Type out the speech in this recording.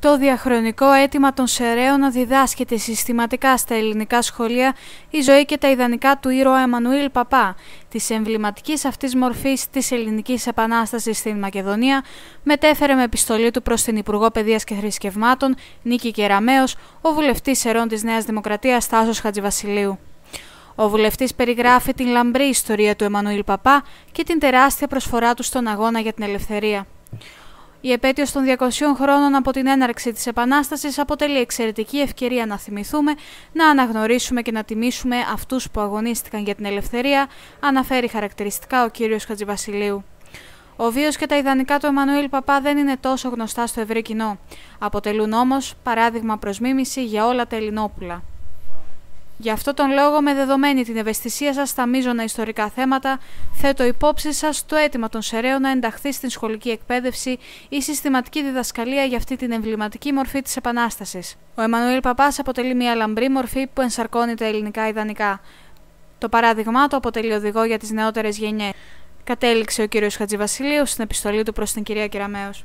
Το διαχρονικό αίτημα των Σεραίων να διδάσκεται συστηματικά στα ελληνικά σχολεία η ζωή και τα ιδανικά του ήρωα Εμμανουήλ Παπά, της εμβληματικής αυτής μορφής της Ελληνικής Επανάστασης στην Μακεδονία, μετέφερε με επιστολή του προς την Υπουργό Παιδείας και Θρησκευμάτων, Νίκη Κεραμέο, ο βουλευτής Σερών της Νέας Δημοκρατίας Τάσος Χατζηβασιλείου. Ο βουλευτής περιγράφει την λαμπρή ιστορία του Εμμανουήλ Παπά και την τεράστια προσφορά του στον αγώνα για την ελευθερία. Η επέτειος των 200 χρόνων από την έναρξη της επανάστασης αποτελεί εξαιρετική ευκαιρία να θυμηθούμε, να αναγνωρίσουμε και να τιμήσουμε αυτούς που αγωνίστηκαν για την ελευθερία, αναφέρει χαρακτηριστικά ο κύριος Χατζηβασιλείου. Ο βίος και τα ιδανικά του Εμμανουήλ Παπά δεν είναι τόσο γνωστά στο ευρύ κοινό. Αποτελούν όμως, παράδειγμα προς για όλα τα Ελληνόπουλα. Γι' αυτό τον λόγο, με δεδομένη την ευαισθησία σας στα μείζωνα ιστορικά θέματα, θέτω υπόψη σας το αίτημα των Σεραίων να ενταχθεί στην σχολική εκπαίδευση η συστηματική διδασκαλία για αυτή την εμβληματική μορφή της Επανάστασης. Ο Εμμανουήλ Παπάς αποτελεί μια λαμπρή μορφή που ενσαρκώνει τα ελληνικά ιδανικά. Το παράδειγμά του αποτελεί οδηγό για τις νεότερες γενιές. Κατέληξε ο κ. Χατζηβασιλείου στην επιστολή του προς την κυρία Κυραμέως.